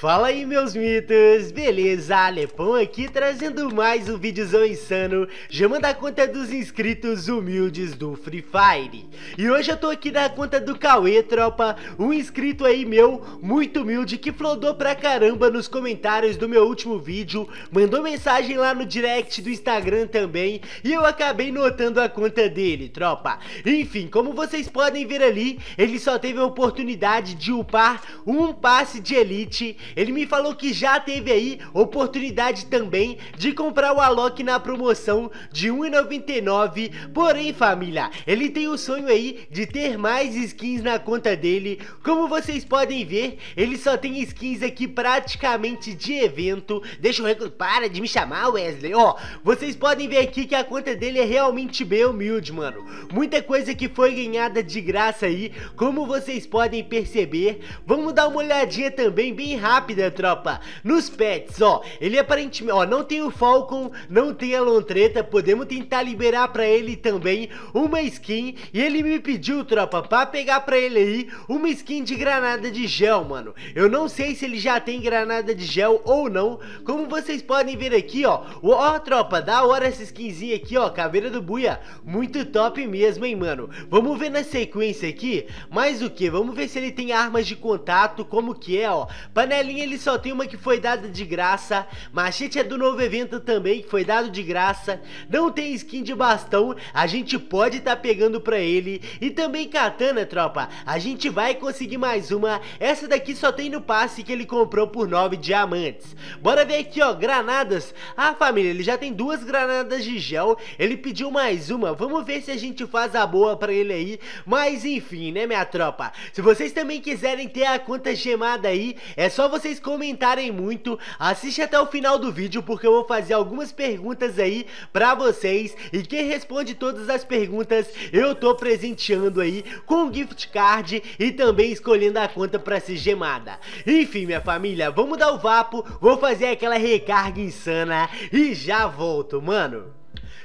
Fala aí meus mitos, beleza? Alepão aqui trazendo mais um videozão insano Já manda a conta dos inscritos humildes do Free Fire E hoje eu tô aqui na conta do Cauê, tropa Um inscrito aí meu, muito humilde, que flodou pra caramba nos comentários do meu último vídeo Mandou mensagem lá no direct do Instagram também E eu acabei notando a conta dele, tropa Enfim, como vocês podem ver ali, ele só teve a oportunidade de upar um passe de elite ele me falou que já teve aí oportunidade também de comprar o Alok na promoção de 1,99. Porém, família, ele tem o sonho aí de ter mais skins na conta dele. Como vocês podem ver, ele só tem skins aqui praticamente de evento. Deixa eu recordar. Para de me chamar, Wesley. Ó, vocês podem ver aqui que a conta dele é realmente bem humilde, mano. Muita coisa que foi ganhada de graça aí, como vocês podem perceber. Vamos dar uma olhadinha também bem rápido rápida, tropa. Nos pets, ó, ele aparentemente, ó, não tem o Falcon, não tem a Lontreta, podemos tentar liberar pra ele também uma skin. E ele me pediu, tropa, pra pegar pra ele aí uma skin de granada de gel, mano. Eu não sei se ele já tem granada de gel ou não, como vocês podem ver aqui, ó. Ó, tropa, da hora essa skinzinha aqui, ó, caveira do buia, muito top mesmo, hein, mano. Vamos ver na sequência aqui, mais o que? Vamos ver se ele tem armas de contato, como que é, ó. Panelinha ele só tem uma que foi dada de graça. Machete é do novo evento também, que foi dado de graça. Não tem skin de bastão, a gente pode estar tá pegando pra ele. E também katana, tropa. A gente vai conseguir mais uma. Essa daqui só tem no passe que ele comprou por 9 diamantes. Bora ver aqui, ó, granadas. Ah, família, ele já tem duas granadas de gel. Ele pediu mais uma. Vamos ver se a gente faz a boa pra ele aí. Mas enfim, né, minha tropa? Se vocês também quiserem ter a conta gemada aí, é só você vocês comentarem muito, assiste até o final do vídeo porque eu vou fazer algumas perguntas aí pra vocês e quem responde todas as perguntas eu tô presenteando aí com gift card e também escolhendo a conta pra ser gemada. Enfim, minha família, vamos dar o vapo, vou fazer aquela recarga insana e já volto, mano.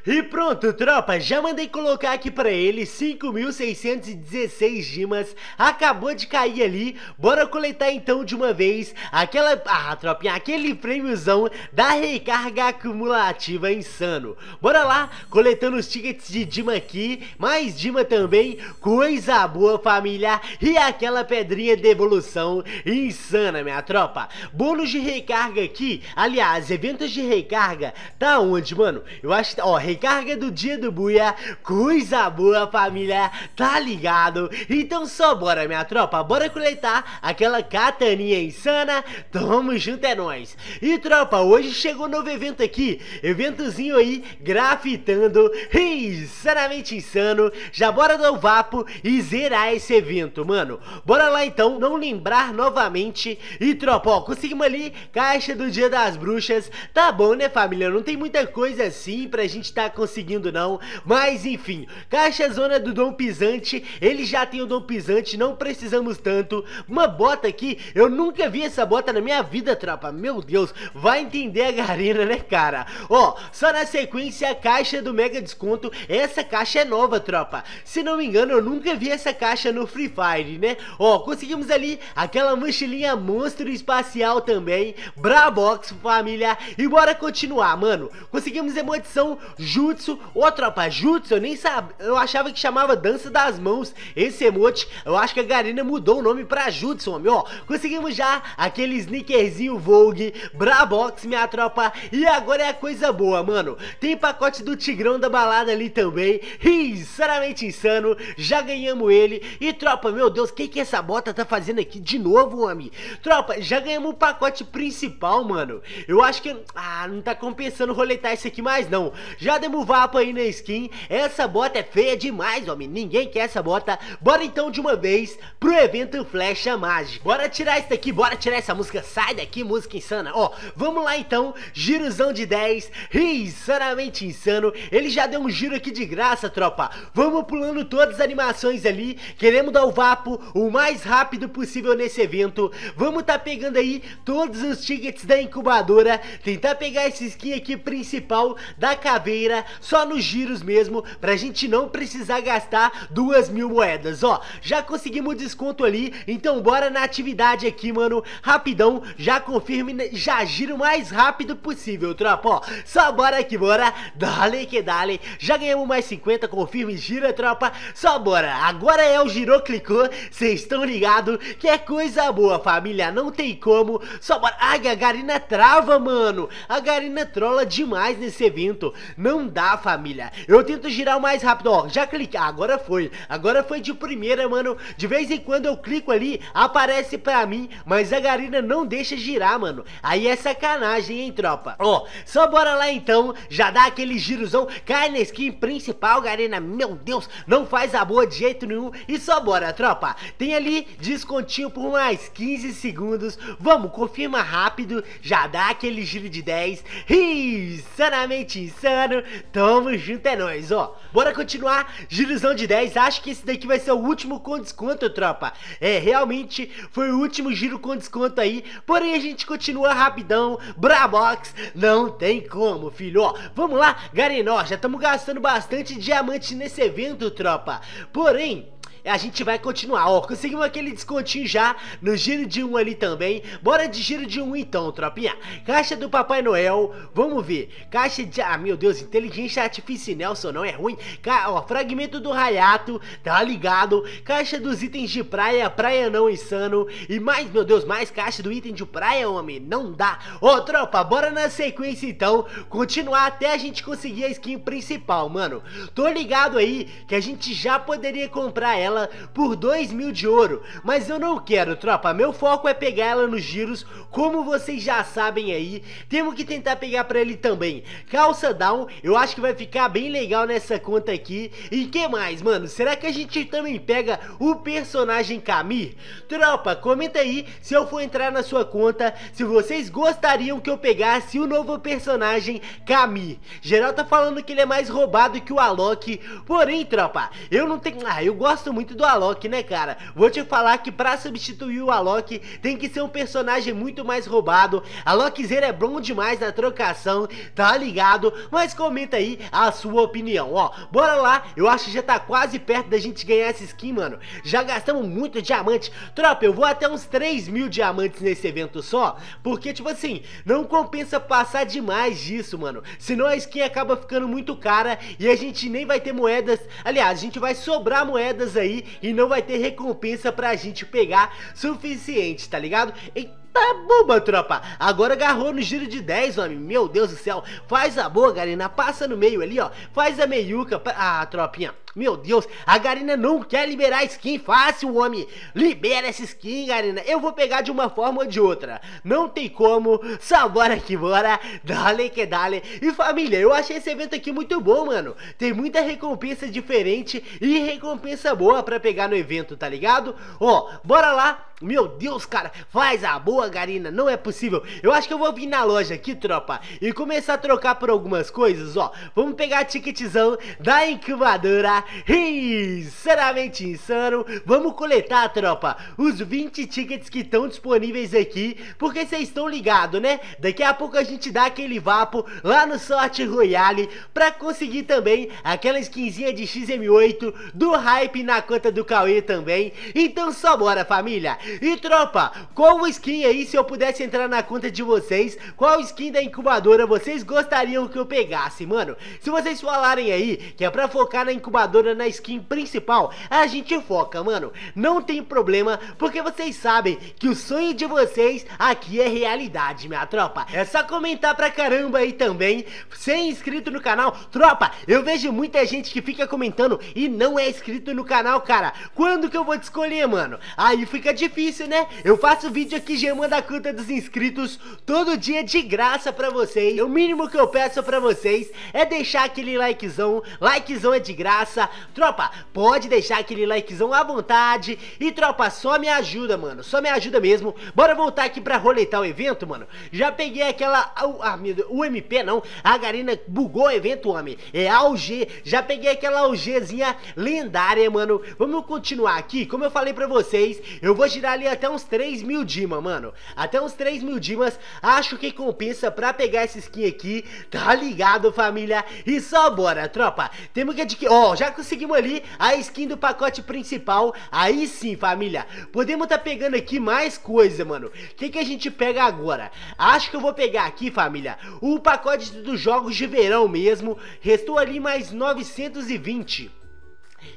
E pronto, tropa, já mandei colocar aqui pra ele 5.616 gemas. Acabou de cair ali. Bora coletar então de uma vez aquela... Ah, tropinha, aquele prêmiozão da recarga acumulativa insano. Bora lá, coletando os tickets de Dima aqui, mais Dima também. Coisa boa, família. E aquela pedrinha de evolução insana, minha tropa. Bônus de recarga aqui, aliás, eventos de recarga, tá onde, mano? Eu acho... Ó, recarga recarga do dia do Buia, coisa boa família, tá ligado? Então só bora minha tropa, bora coletar aquela cataninha insana, tamo junto é nóis. E tropa, hoje chegou novo evento aqui, eventozinho aí, grafitando, insanamente insano, já bora dar o vapo e zerar esse evento, mano. Bora lá então, não lembrar novamente, e tropa, ó, conseguimos ali, caixa do dia das bruxas, tá bom né família, não tem muita coisa assim pra gente tá conseguindo não. Mas enfim, caixa zona do Dom Pisante, ele já tem o Dom Pisante, não precisamos tanto. Uma bota aqui, eu nunca vi essa bota na minha vida, tropa. Meu Deus, vai entender a garina né, cara? Ó, só na sequência a caixa do Mega Desconto, essa caixa é nova, tropa. Se não me engano, eu nunca vi essa caixa no Free Fire, né? Ó, conseguimos ali aquela mochilinha monstro espacial também, Brabox, família, e bora continuar, mano. Conseguimos emoção junto jutsu. Ô, tropa, jutsu, eu nem sabia. Eu achava que chamava dança das mãos. Esse emote, eu acho que a Garena mudou o nome pra jutsu, homem, ó. Conseguimos já aquele sneakerzinho Vogue, Brabox, minha tropa. E agora é a coisa boa, mano. Tem pacote do Tigrão da Balada ali também. Sinceramente insano. Já ganhamos ele. E, tropa, meu Deus, o que que essa bota tá fazendo aqui de novo, homem? Tropa, já ganhamos o pacote principal, mano. Eu acho que... Ah, não tá compensando roletar esse aqui mais, não. Já de vapo aí na skin. Essa bota é feia demais, homem. Ninguém quer essa bota. Bora então de uma vez pro evento Flecha Mágica. Bora tirar isso daqui, bora tirar essa música. Sai daqui, música insana. Ó, vamos lá então. Girozão de 10. Insanamente insano. Ele já deu um giro aqui de graça, tropa. Vamos pulando todas as animações ali. Queremos dar o vapo o mais rápido possível nesse evento. Vamos tá pegando aí todos os tickets da incubadora. Tentar pegar esse skin aqui principal da caveira só nos giros mesmo, pra gente não precisar gastar duas mil moedas. Ó, já conseguimos desconto ali, então bora na atividade aqui, mano, rapidão, já confirme, né, já giro mais rápido possível, tropa, ó. Só bora que bora, dale que dale, já ganhamos mais 50, confirme, gira, tropa, só bora. Agora é o girou, clicou, vocês estão ligados que é coisa boa, família, não tem como, só bora. Ai, ah, a Garina trava, mano, a Garina trola demais nesse evento, não não dá, família. Eu tento girar o mais rápido, ó. Já cliquei. Ah, agora foi. Agora foi de primeira, mano. De vez em quando eu clico ali, aparece pra mim, mas a Garina não deixa girar, mano. Aí é sacanagem, hein, tropa. Ó, só bora lá então. Já dá aquele girozão. Cai na skin principal, Garina. Meu Deus, não faz a boa de jeito nenhum. E só bora, tropa. Tem ali descontinho por mais 15 segundos. Vamos, confirma rápido. Já dá aquele giro de 10. insanamente insano. Tamo junto, é nóis, ó. Bora continuar, girozão de 10. Acho que esse daqui vai ser o último com desconto, tropa. É, realmente foi o último giro com desconto aí. Porém, a gente continua rapidão. Brabox, não tem como, filho. Ó, vamos lá, Garenó. Já estamos gastando bastante diamante nesse evento, tropa. Porém, a gente vai continuar. Ó, conseguimos aquele descontinho já no giro de um ali também. Bora de giro de um então, tropinha. Caixa do Papai Noel, vamos ver. Caixa de... Ah, meu Deus, inteligência artificial, Nelson, não é ruim. Ca... Ó, fragmento do Rayato, tá ligado. Caixa dos itens de praia, praia não insano. E mais, meu Deus, mais caixa do item de praia, homem, não dá. Ô, tropa, bora na sequência então. Continuar até a gente conseguir a skin principal, mano. Tô ligado aí que a gente já poderia comprar ela ela por 2 mil de ouro. Mas eu não quero, tropa. Meu foco é pegar ela nos giros, como vocês já sabem aí. Temos que tentar pegar pra ele também. Calça down, eu acho que vai ficar bem legal nessa conta aqui. E que mais, mano? Será que a gente também pega o personagem Camille? Tropa, comenta aí se eu for entrar na sua conta, se vocês gostariam que eu pegasse o novo personagem Camille. Geral tá falando que ele é mais roubado que o Alok. Porém, tropa, eu não tenho... Ah, eu gosto muito muito do Alok, né, cara? Vou te falar que pra substituir o Alok, tem que ser um personagem muito mais roubado. Alokzeira é bom demais na trocação, tá ligado? Mas comenta aí a sua opinião, ó. Bora lá, eu acho que já tá quase perto da gente ganhar essa skin, mano. Já gastamos muito diamante. Tropa, eu vou até uns 3 mil diamantes nesse evento só, porque, tipo assim, não compensa passar demais disso, mano. Senão a skin acaba ficando muito cara e a gente nem vai ter moedas. Aliás, a gente vai sobrar moedas aí aí e não vai ter recompensa pra gente pegar suficiente, tá ligado? Eita tá boba, tropa. Agora agarrou no giro de 10, homem. Meu Deus do céu. Faz a boa, galera, Passa no meio ali, ó. Faz a meiuca. Pra... Ah, tropinha. Meu Deus, a Garina não quer liberar skin fácil, homem. Libera essa skin, Garina. Eu vou pegar de uma forma ou de outra. Não tem como. Só bora que bora. Dale que dale. E família, eu achei esse evento aqui muito bom, mano. Tem muita recompensa diferente e recompensa boa pra pegar no evento, tá ligado? Ó, bora lá. Meu Deus, cara, faz a boa, Garina. Não é possível. Eu acho que eu vou vir na loja aqui, tropa, e começar a trocar por algumas coisas, ó. Vamos pegar ticketzão da incubadora, Sinceramente insano, vamos coletar, tropa, os 20 tickets que estão disponíveis aqui, porque vocês estão ligados, né? Daqui a pouco a gente dá aquele vapo lá no Sorte Royale pra conseguir também aquela skinzinha de XM8 do hype na conta do Cauê também. Então só bora, família! E tropa, qual skin aí, se eu pudesse entrar na conta de vocês, qual skin da incubadora vocês gostariam que eu pegasse, mano? Se vocês falarem aí que é pra focar na incubadora, na skin principal, a gente foca, mano. Não tem problema, porque vocês sabem que o sonho de vocês aqui é realidade, minha tropa. É só comentar pra caramba aí também. Ser é inscrito no canal, tropa, eu vejo muita gente que fica comentando e não é inscrito no canal, cara. Quando que eu vou te escolher, mano? Aí fica difícil, né? Eu faço vídeo aqui gemando a conta dos inscritos todo dia de graça pra vocês. O mínimo que eu peço pra vocês é deixar aquele likezão. Likezão é de graça. Tropa, pode deixar aquele likezão à vontade. E tropa, só me ajuda, mano. Só me ajuda mesmo. Bora voltar aqui pra roletar o evento, mano. Já peguei aquela... Ah, meu Deus, o MP não. A Garina bugou o evento, homem. É AUG. Já peguei aquela AUGzinha lendária, mano. Vamos continuar aqui. Como eu falei pra vocês, eu vou girar ali até uns 3 mil dimas, mano. Até uns 3 mil dimas. Acho que compensa pra pegar essa skin aqui. Tá ligado, família? E só bora, tropa. Temos que adquirir... Ó, oh, já conseguimos ali a skin do pacote principal. Aí sim, família, podemos tá pegando aqui mais coisa, mano. O que, que a gente pega agora? Acho que eu vou pegar aqui, família, o pacote dos jogos de verão mesmo. Restou ali mais 920.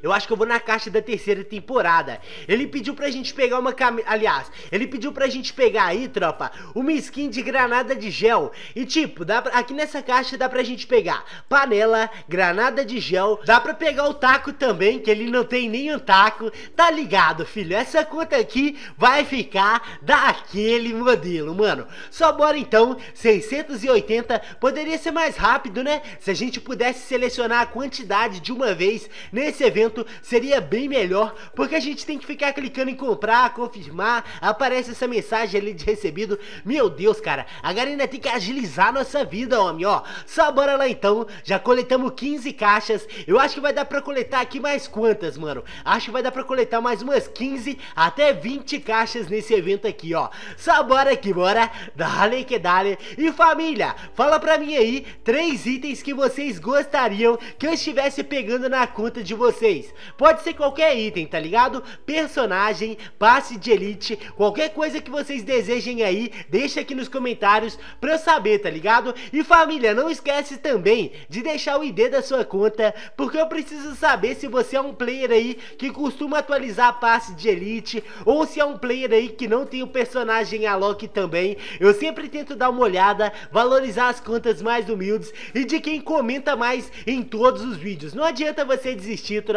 Eu acho que eu vou na caixa da terceira temporada. Ele pediu pra gente pegar uma camisa. Aliás, ele pediu pra gente pegar aí, tropa, uma skin de granada de gel. E tipo, dá pra... aqui nessa caixa dá pra gente pegar panela, granada de gel. Dá pra pegar o taco também, que ele não tem nem um taco. Tá ligado, filho? Essa conta aqui vai ficar daquele modelo, mano. Só bora então, 680. Poderia ser mais rápido, né? Se a gente pudesse selecionar a quantidade de uma vez nesse evento evento seria bem melhor, porque a gente tem que ficar clicando em comprar, confirmar, aparece essa mensagem ali de recebido. Meu Deus, cara, agora ainda tem que agilizar nossa vida, homem, ó. Só bora lá então, já coletamos 15 caixas, eu acho que vai dar pra coletar aqui mais quantas, mano? Acho que vai dar pra coletar mais umas 15 até 20 caixas nesse evento aqui, ó. Só bora que bora, dale que dale. E família, fala pra mim aí três itens que vocês gostariam que eu estivesse pegando na conta de vocês Pode ser qualquer item, tá ligado? Personagem, passe de elite, qualquer coisa que vocês desejem aí, deixa aqui nos comentários pra eu saber, tá ligado? E família, não esquece também de deixar o ID da sua conta, porque eu preciso saber se você é um player aí que costuma atualizar passe de elite, ou se é um player aí que não tem o personagem Alok também. Eu sempre tento dar uma olhada, valorizar as contas mais humildes e de quem comenta mais em todos os vídeos. Não adianta você desistir, tu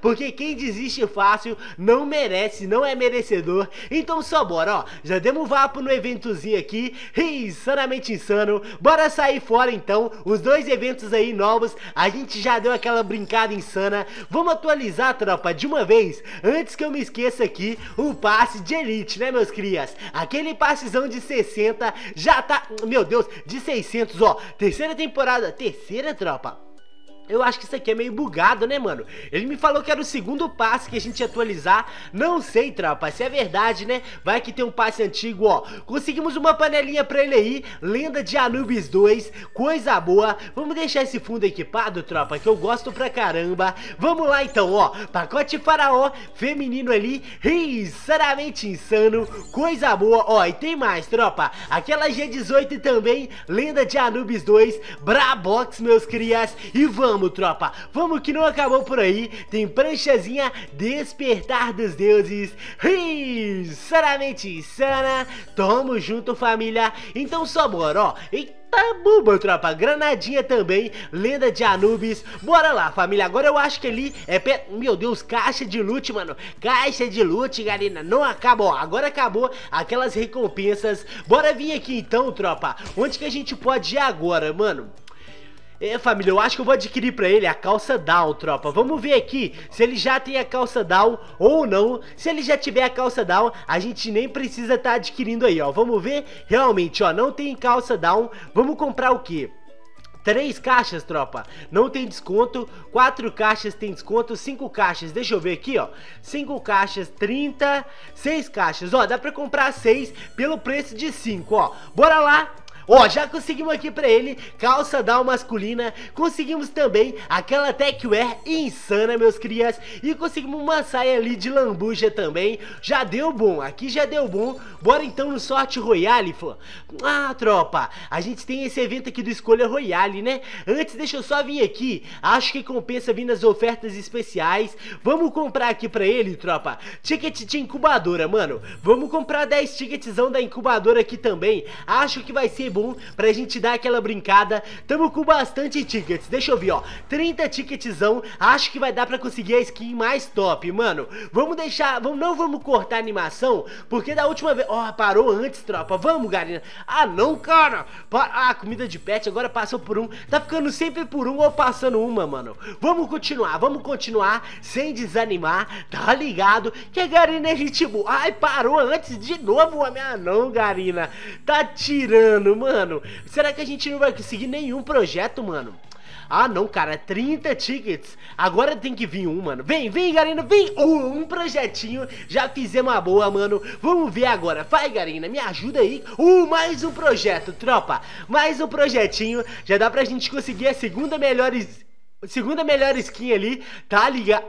porque quem desiste fácil não merece, não é merecedor. Então só bora, ó. Já demos vapo no eventozinho aqui, insanamente insano. Bora sair fora então, os dois eventos aí novos, a gente já deu aquela brincada insana. Vamos atualizar, tropa, de uma vez, antes que eu me esqueça aqui, o passe de elite, né, meus crias? Aquele passezão de 60 já tá, meu Deus, de 600, ó. Terceira temporada, terceira tropa. Eu acho que isso aqui é meio bugado, né, mano? Ele me falou que era o segundo passe que a gente ia atualizar. Não sei, tropa, se é verdade, né? Vai que tem um passe antigo, ó. Conseguimos uma panelinha pra ele aí. Lenda de Anubis 2. Coisa boa. Vamos deixar esse fundo equipado, tropa, que eu gosto pra caramba. Vamos lá, então, ó. Pacote faraó, feminino ali. Sinceramente insano. Coisa boa. Ó, e tem mais, tropa. Aquela G18 também. Lenda de Anubis 2. Brabox, meus crias. E vamos vamos, tropa! Vamos que não acabou por aí. Tem pranchazinha Despertar dos Deuses. Sinceramente insana. sana. Tamo junto, família. Então só bora, ó. Eita! Tá buba, tropa. Granadinha também. Lenda de Anubis. Bora lá, família. Agora eu acho que ali é pé. Meu Deus, caixa de loot, mano. Caixa de loot, galera. Não acabou. Agora acabou aquelas recompensas. Bora vir aqui então, tropa. Onde que a gente pode ir agora, mano? É, família, eu acho que eu vou adquirir pra ele a calça down, tropa. Vamos ver aqui se ele já tem a calça down ou não. Se ele já tiver a calça down, a gente nem precisa tá adquirindo aí, ó. Vamos ver, realmente, ó, não tem calça down. Vamos comprar o quê? Três caixas, tropa, não tem desconto. Quatro caixas tem desconto. Cinco caixas, deixa eu ver aqui, ó. Cinco caixas, trinta. Seis caixas, ó. Dá pra comprar seis pelo preço de cinco, ó. Bora lá Ó, já conseguimos aqui pra ele calça down masculina, conseguimos também aquela techwear insana, meus crias, e conseguimos uma saia ali de lambuja também. Já deu bom, aqui já deu bom. Bora então no sorte royale, fã. Ah, tropa, a gente tem esse evento aqui do Escolha Royale, né? Antes, deixa eu só vir aqui. Acho que compensa vir nas ofertas especiais. Vamos comprar aqui pra ele, tropa. Ticket de incubadora, mano. Vamos comprar 10 ticketsão da incubadora aqui também. Acho que vai ser bom pra gente dar aquela brincada. Tamo com bastante tickets. Deixa eu ver, ó. 30 ticketsão Acho que vai dar pra conseguir a skin mais top, mano. Vamos deixar... Vamos, não vamos cortar a animação, porque da última vez... Ó, oh, parou antes, tropa. Vamos, galera. Ah, não, cara. Ah, comida de pet agora passou por um. Tá ficando sempre por um ou passando uma, mano. Vamos continuar, vamos continuar sem desanimar. Tá ligado? Que a Garina é ritmo Ai, parou antes de novo, homem. Ah, não, Garina. Tá tirando, mano mano, será que a gente não vai conseguir nenhum projeto, mano? Ah, não, cara, 30 é tickets. Agora tem que vir um, mano. Vem, vem, Garina, vem. Um, um projetinho. Já fizemos uma boa, mano. Vamos ver agora. Vai, Garina, me ajuda aí. Uh, mais um projeto, tropa. Mais um projetinho. Já dá pra gente conseguir a segunda melhor... Segunda melhor skin ali, tá ligado?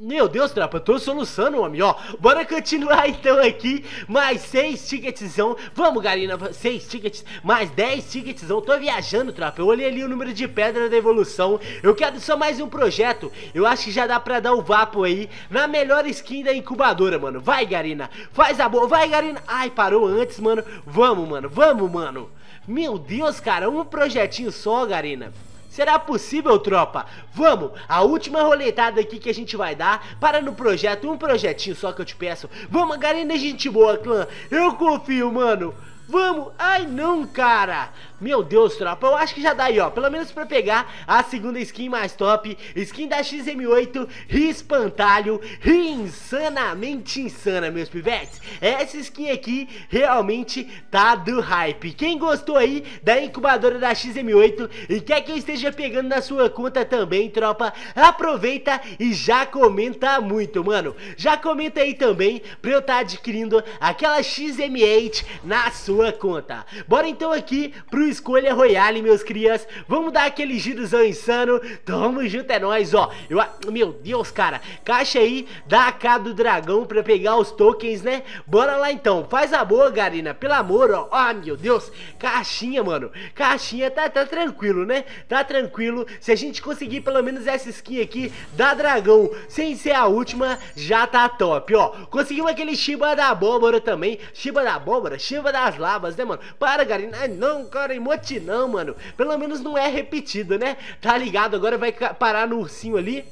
Meu Deus, tropa, eu tô soluçando, homem, ó. Bora continuar então aqui. Mais seis ticketsão. Vamos, Garina. seis tickets. Mais dez ticketsão. Tô viajando, tropa. Eu olhei ali o número de pedra da evolução. Eu quero só mais um projeto. Eu acho que já dá pra dar o vapo aí. Na melhor skin da incubadora, mano. Vai, Garina. Faz a boa. Vai, Garina. Ai, parou antes, mano. Vamos, mano. Vamos, mano. Meu Deus, cara. Um projetinho só, Garina. Será possível, tropa? Vamos, a última roletada aqui que a gente vai dar para no projeto, um projetinho só que eu te peço. Vamos, galera, gente boa, clã. Eu confio, mano. Vamos! Ai não, cara! Meu Deus, tropa, eu acho que já dá aí, ó. Pelo menos pra pegar a segunda skin mais top. Skin da XM8, espantalho, insanamente insana, meus pivetes. Essa skin aqui realmente tá do hype. Quem gostou aí da incubadora da XM8 e quer que eu esteja pegando na sua conta também, tropa, aproveita e já comenta muito, mano. Já comenta aí também pra eu estar tá adquirindo aquela XM8 na sua conta. Bora então aqui pro Escolha Royale, meus crias. Vamos dar aquele girozão insano. Tamo junto, é nóis, ó. Eu, meu Deus, cara. Caixa aí da AK do dragão pra pegar os tokens, né? Bora lá então. Faz a boa, Garina. Pelo amor, ó. Ah, meu Deus. Caixinha, mano. Caixinha tá, tá tranquilo, né? Tá tranquilo. Se a gente conseguir pelo menos essa skin aqui da dragão sem ser a última, já tá top, ó. Conseguimos aquele Shiba da abóbora também. Shiba da abóbora, Shiba das lavas, né, mano? Para, Garina. não, cara em Motinão, mano, pelo menos não é repetido né? Tá ligado? Agora vai parar no ursinho ali.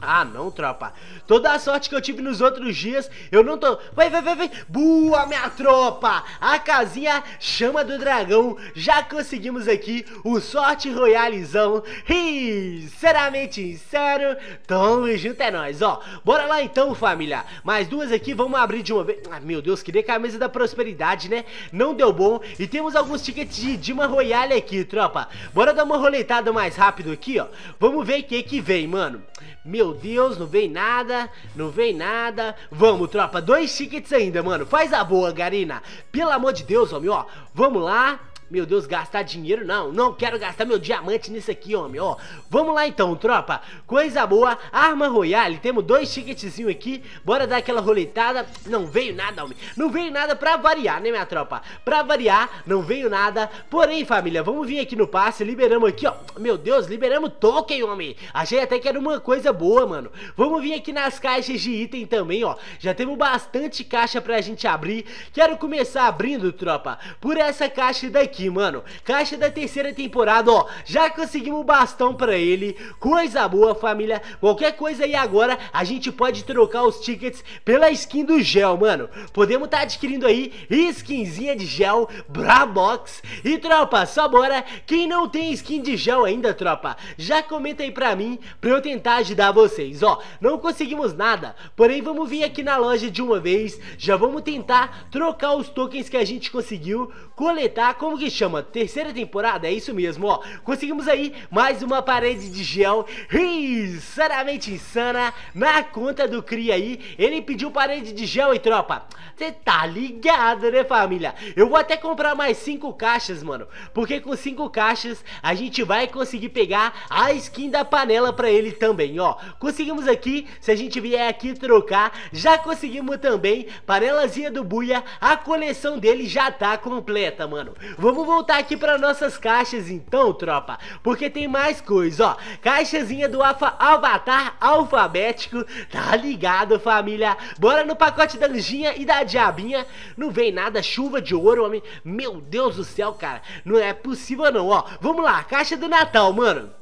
Ah, não, tropa. Toda a sorte que eu tive nos outros dias, eu não tô... Vai, vai, vai, vai. Boa, minha tropa. A casinha Chama do Dragão. Já conseguimos aqui o Sorte Royalizão. E, sinceramente, sincero, tamo junto é nóis. Ó, bora lá então, família. Mais duas aqui, vamos abrir de uma vez. Ah, meu Deus, que camisa da prosperidade, né? Não deu bom. E temos alguns tickets de Dima Royale aqui, tropa. Bora dar uma roletada mais rápido aqui, ó. Vamos ver o que que vem, mano. Meu meu Deus, não vem nada, não vem nada. Vamos, tropa, dois tickets ainda, mano. Faz a boa, Garina. Pelo amor de Deus, homem, ó. Vamos lá. Meu Deus, gastar dinheiro não. Não quero gastar meu diamante nisso aqui, homem, ó. Vamos lá então, tropa. Coisa boa, arma royale. Temos dois ticketzinhos aqui. Bora dar aquela roletada. Não veio nada, homem. Não veio nada pra variar, né, minha tropa? Pra variar, não veio nada. Porém, família, vamos vir aqui no passe. Liberamos aqui, ó. Meu Deus, liberamos token, homem. Achei até que era uma coisa boa, mano. Vamos vir aqui nas caixas de item também, ó. Já temos bastante caixa pra gente abrir. Quero começar abrindo, tropa, por essa caixa daqui aqui, mano. Caixa da terceira temporada, ó. Já conseguimos o bastão pra ele. Coisa boa, família. Qualquer coisa aí agora, a gente pode trocar os tickets pela skin do gel, mano. Podemos estar tá adquirindo aí skinzinha de gel, Brabox. E, tropa, só bora. Quem não tem skin de gel ainda, tropa, já comenta aí pra mim, pra eu tentar ajudar vocês. Ó, não conseguimos nada, porém vamos vir aqui na loja de uma vez. Já vamos tentar trocar os tokens que a gente conseguiu coletar. Como que que chama terceira temporada, é isso mesmo, ó. Conseguimos aí mais uma parede de gel insanamente insana na conta do Cri aí. Ele pediu parede de gel e tropa. Você tá ligado, né, família? Eu vou até comprar mais cinco caixas, mano. Porque com cinco caixas a gente vai conseguir pegar a skin da panela pra ele também, ó. Conseguimos aqui, se a gente vier aqui trocar, já conseguimos também panelazinha do Buia. A coleção dele já tá completa, mano. Vamos Vamos voltar aqui para nossas caixas então, tropa. Porque tem mais coisa, ó. Caixazinha do alfa, Avatar alfabético. Tá ligado, família? Bora no pacote da anjinha e da diabinha. Não vem nada, chuva de ouro, homem. Meu Deus do céu, cara. Não é possível não, ó. Vamos lá, caixa do Natal, mano.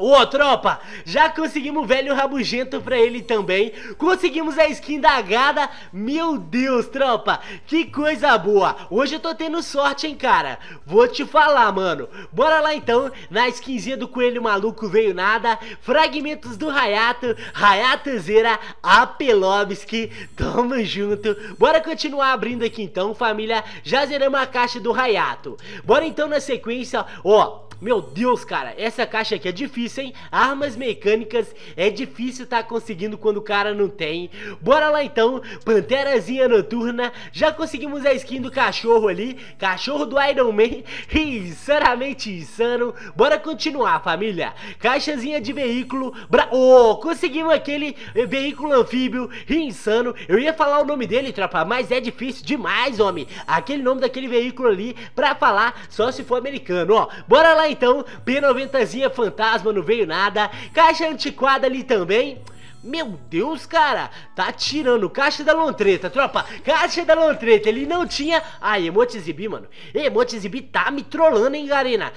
Ô, oh, tropa, já conseguimos o velho rabugento pra ele também. Conseguimos a skin da Gada. Meu Deus, tropa, que coisa boa. Hoje eu tô tendo sorte, hein, cara. Vou te falar, mano. Bora lá, então, na skinzinha do coelho maluco veio nada. Fragmentos do Rayato, Rayato Zera, Apelovski. Tamo junto. Bora continuar abrindo aqui, então, família. Já zeramos a caixa do Rayato. Bora, então, na sequência, ó. Oh, meu Deus, cara, essa caixa aqui é difícil difícil, hein? Armas mecânicas é difícil tá conseguindo quando o cara não tem. Bora lá então, Panterazinha Noturna. Já conseguimos a skin do cachorro ali, cachorro do Iron Man. Insanamente insano. Bora continuar, família. Caixazinha de veículo. Bra oh, conseguimos aquele veículo anfíbio insano. Eu ia falar o nome dele, tropa, mas é difícil demais, homem. Aquele nome daquele veículo ali pra falar só se for americano, ó. Bora lá então, P90zinha fantasma no não veio nada. Caixa antiquada ali também. Meu Deus, cara, tá tirando caixa da lontreta, tropa, caixa da lontreta, ele não tinha... Ai, emote exibir mano, emote exibir tá me trollando, hein, Garena,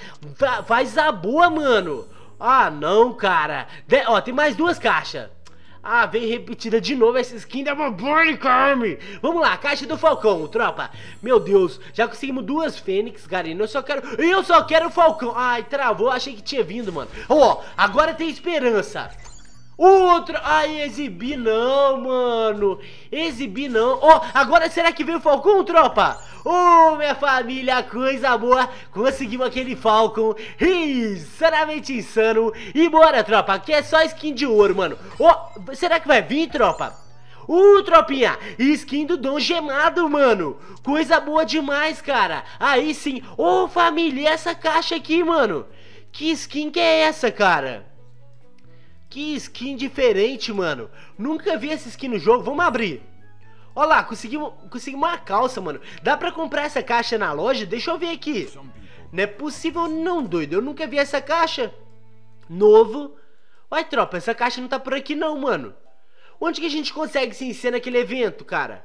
faz a boa, mano. Ah, não, cara, De... ó, tem mais duas caixas. Ah, vem repetida de novo essa skin da é Bobone Carme. Vamos lá, caixa do Falcão, tropa. Meu Deus, já conseguimos duas Fênix, galera. Eu só quero. Eu só quero o Falcão. Ai, travou. Achei que tinha vindo, mano. Ó, oh, agora tem esperança. Outro. Ai, exibir não, mano. Exibir não. Ó, oh, agora será que veio o Falcão, tropa? Ô, oh, minha família, coisa boa. Conseguimos aquele Falcon. Insanamente insano. E bora, tropa. Aqui é só skin de ouro, mano. Ó, oh, será que vai vir, tropa? Uh, tropinha, skin do Dom Gemado, mano Coisa boa demais, cara Aí sim, ô oh, família, essa caixa aqui, mano Que skin que é essa, cara? Que skin diferente, mano. Nunca vi essa skin no jogo. Vamos abrir. Olha lá, conseguimos, uma calça, mano. Dá pra comprar essa caixa na loja? Deixa eu ver aqui. Não é possível não, doido. Eu nunca vi essa caixa. Novo. Olha, tropa, essa caixa não tá por aqui não, mano. Onde que a gente consegue se encer naquele evento, cara?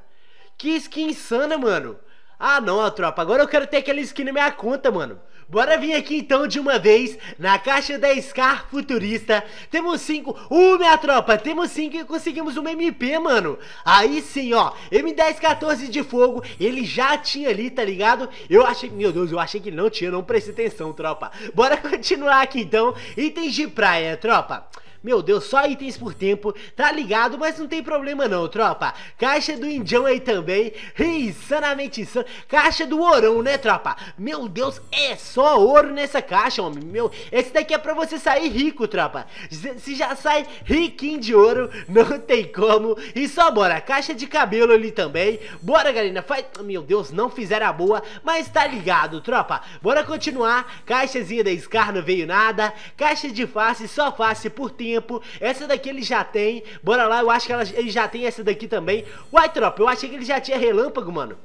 Que skin insana, mano. Ah não, tropa, agora eu quero ter aquela skin na minha conta, mano. Bora vir aqui então de uma vez na caixa da Scar futurista. Temos 5. Uh, minha tropa, temos 5 e conseguimos uma MP, mano. Aí sim, ó. M1014 de fogo, ele já tinha ali, tá ligado? Eu achei, meu Deus, eu achei que não tinha, não prestei atenção, tropa. Bora continuar aqui então. Itens de praia, tropa. Meu Deus, só itens por tempo, tá ligado? Mas não tem problema não, tropa. Caixa do Indião aí também, insanamente insano. Caixa do Ourão, né, tropa? Meu Deus, é só ouro nessa caixa, homem. Meu, esse daqui é pra você sair rico, tropa. Se já sai riquinho de ouro, não tem como. E só bora, caixa de cabelo ali também. Bora, galera, faz... Meu Deus, não fizeram a boa, mas tá ligado, tropa. Bora continuar. Caixazinha da Scar não veio nada. Caixa de face, só face por tempo essa daqui ele já tem. Bora lá, eu acho que ela, ele já tem essa daqui também. Uai, tropa, eu achei que ele já tinha relâmpago, mano.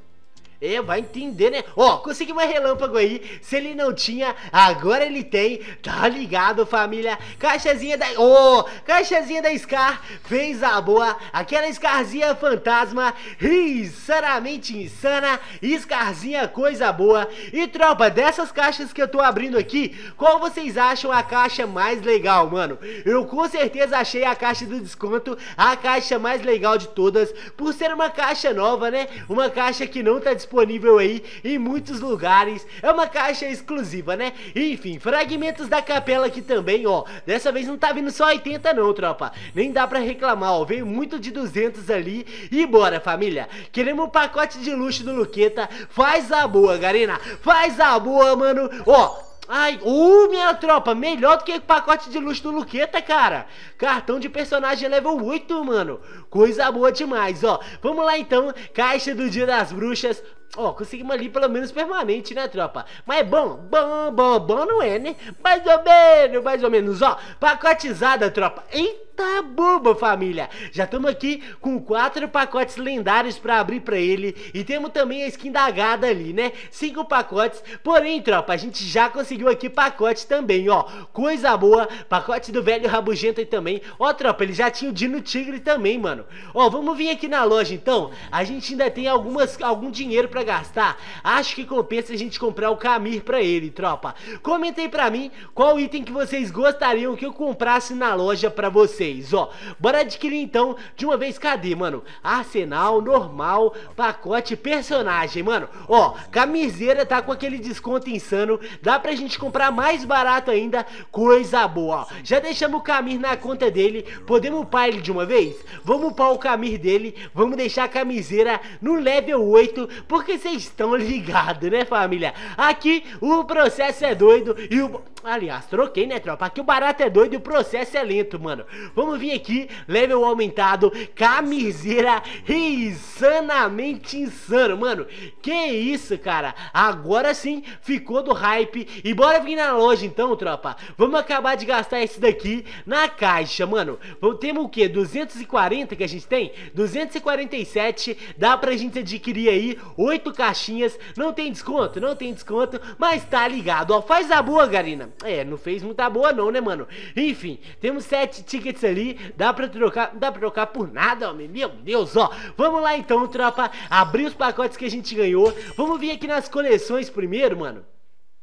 É, vai entender, né? Ó, consegui uma relâmpago aí. Se ele não tinha, agora ele tem. Tá ligado, família? Caixazinha da... Ô, oh, caixazinha da Scar fez a boa. Aquela Scarzinha fantasma. Insanamente insana. Scarzinha coisa boa. E, tropa, dessas caixas que eu tô abrindo aqui, qual vocês acham a caixa mais legal, mano? Eu com certeza achei a caixa do desconto a caixa mais legal de todas. Por ser uma caixa nova, né? Uma caixa que não tá disponível disponível aí em muitos lugares. É uma caixa exclusiva, né? Enfim, fragmentos da capela aqui também, ó. Dessa vez não tá vindo só 80 não, tropa. Nem dá pra reclamar, ó. Veio muito de 200 ali. E bora, família. Queremos um pacote de luxo do Luqueta. Faz a boa, Garena. Faz a boa, mano. Ó, Ai, ô uh, minha tropa, melhor do que pacote de luxo do Luqueta, cara. Cartão de personagem level 8, mano. Coisa boa demais, ó. Vamos lá então, caixa do Dia das Bruxas, Ó, conseguimos ali pelo menos permanente, né, tropa? Mas é bom, bom, bom, bom não é, né? Mais ou menos, mais ou menos. Ó, pacotizada, tropa. Eita boba, família. Já estamos aqui com quatro pacotes lendários para abrir para ele. E temos também a skin da gada ali, né? Cinco pacotes. Porém, tropa, a gente já conseguiu aqui pacote também, ó. Coisa boa. Pacote do velho rabugento aí também. Ó, tropa, ele já tinha o Dino Tigre também, mano. Ó, vamos vir aqui na loja, então. A gente ainda tem algumas, algum dinheiro pra pra gastar, acho que compensa a gente comprar o Camir pra ele, tropa. Comentei pra mim qual item que vocês gostariam que eu comprasse na loja pra vocês, ó. Bora adquirir então, de uma vez, cadê, mano? Arsenal, normal, pacote, personagem, mano. Ó, camiseira tá com aquele desconto insano, dá pra gente comprar mais barato ainda, coisa boa, ó. Já deixamos o Camir na conta dele, podemos upar ele de uma vez? Vamos upar o Camir dele, vamos deixar a camiseira no level 8, porque porque vocês estão ligados, né, família? Aqui o processo é doido e o. Aliás, troquei, né, tropa? Aqui o barato é doido e o processo é lento, mano. Vamos vir aqui, level aumentado, camiseira insanamente insano, mano. Que isso, cara? Agora sim ficou do hype. E bora vir na loja então, tropa. Vamos acabar de gastar esse daqui na caixa, mano. Temos o que? 240 que a gente tem? 247. Dá pra gente adquirir aí 8 oito caixinhas. Não tem desconto, não tem desconto, mas tá ligado. Ó, faz a boa, Garina. É, não fez muita boa não, né, mano? Enfim, temos sete tickets ali. Dá pra trocar, dá pra trocar por nada, homem. Meu Deus, ó. Vamos lá então, tropa. Abrir os pacotes que a gente ganhou. Vamos vir aqui nas coleções primeiro, mano.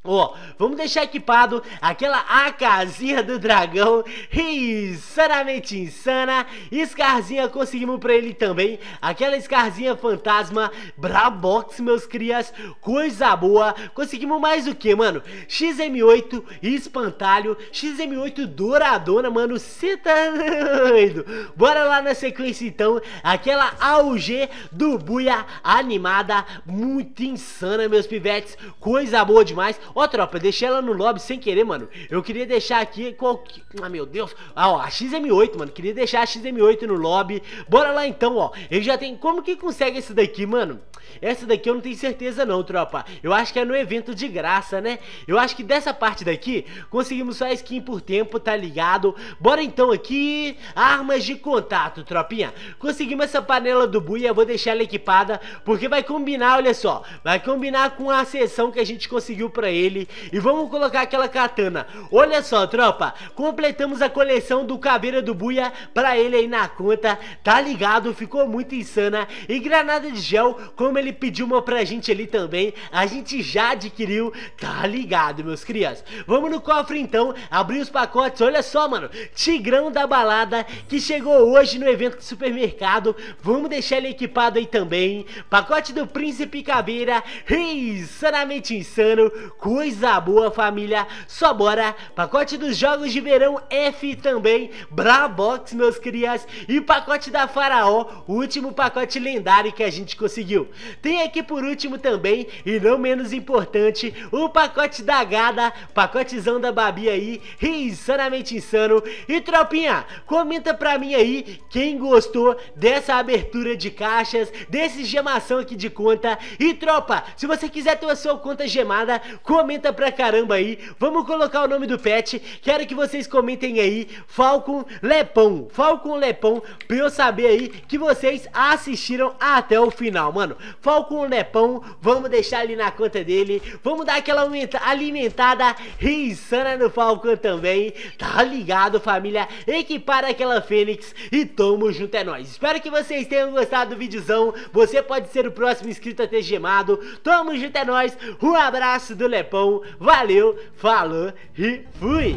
Ó, oh, vamos deixar equipado aquela acasinha do dragão insanamente insana. Scarzinha conseguimos pra ele também. Aquela Scarzinha fantasma Brabox, meus crias. Coisa boa. Conseguimos mais o que, mano? XM8 espantalho. XM8 douradona, mano. Cê tá doido. Bora lá na sequência então. Aquela AUG do Buia animada. Muito insana, meus pivetes. Coisa boa demais. Ó, tropa, deixei ela no lobby sem querer, mano. Eu queria deixar aqui. Qual... Ah, meu Deus. Ah, ó, a XM8, mano. Queria deixar a XM8 no lobby. Bora lá então, ó. Ele já tem. Como que consegue esse daqui, mano? Essa daqui eu não tenho certeza, não, tropa. Eu acho que é no evento de graça, né? Eu acho que dessa parte daqui conseguimos só a skin por tempo, tá ligado? Bora então aqui. Armas de contato, tropinha. Conseguimos essa panela do buia. Vou deixar ela equipada. Porque vai combinar, olha só. Vai combinar com a sessão que a gente conseguiu pra ele ele e vamos colocar aquela katana. Olha só, tropa, completamos a coleção do Caveira do Buia pra ele aí na conta, tá ligado? Ficou muito insana. E granada de gel, como ele pediu uma pra gente ali também, a gente já adquiriu, tá ligado, meus crias? Vamos no cofre então, abrir os pacotes, olha só, mano, Tigrão da Balada, que chegou hoje no evento do supermercado, vamos deixar ele equipado aí também. Pacote do Príncipe Caveira, insanamente insano, com coisa boa, família. Só bora. Pacote dos jogos de verão F também. Box, meus crias. E pacote da Faraó, o último pacote lendário que a gente conseguiu. Tem aqui por último também, e não menos importante, o pacote da Gada, pacotezão da Babi aí, insanamente insano. E tropinha, comenta pra mim aí quem gostou dessa abertura de caixas, desse gemação aqui de conta. E tropa, se você quiser ter a sua conta gemada, comenta comenta pra caramba aí. Vamos colocar o nome do pet. Quero que vocês comentem aí. Falcon Lepão. Falcon Lepão. Pra eu saber aí que vocês assistiram até o final, mano. Falcon Lepão. Vamos deixar ali na conta dele. Vamos dar aquela alimentada insana no Falcon também. Tá ligado, família? Equipar aquela Fênix e tamo junto é nóis. Espero que vocês tenham gostado do videozão. Você pode ser o próximo inscrito até gemado. Tamo junto é nóis. Um abraço do Lepão tempão. Valeu, falou e fui!